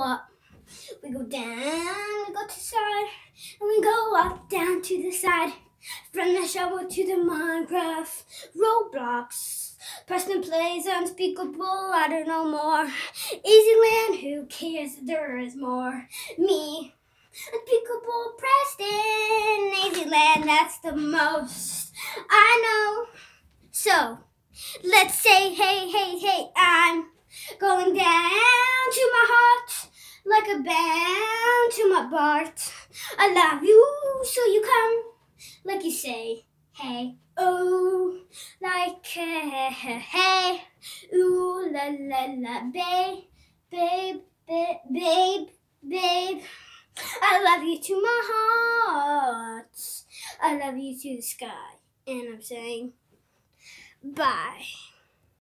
up. We go down, we go to the side, and we go up, down to the side. From the shovel to the Minecraft, Roblox. Preston plays unspeakable, I don't know more. Easy land, who cares, there is more. Me, unspeakable Preston. Easy land, that's the most I know. So, let's say, hey, hey, hey, I'm going down like a band to my heart. I love you, so you come, like you say, hey, oh, like hey, hey, hey, ooh, la, la, la, babe, babe, babe, babe, babe. I love you to my heart. I love you to the sky. And I'm saying, bye.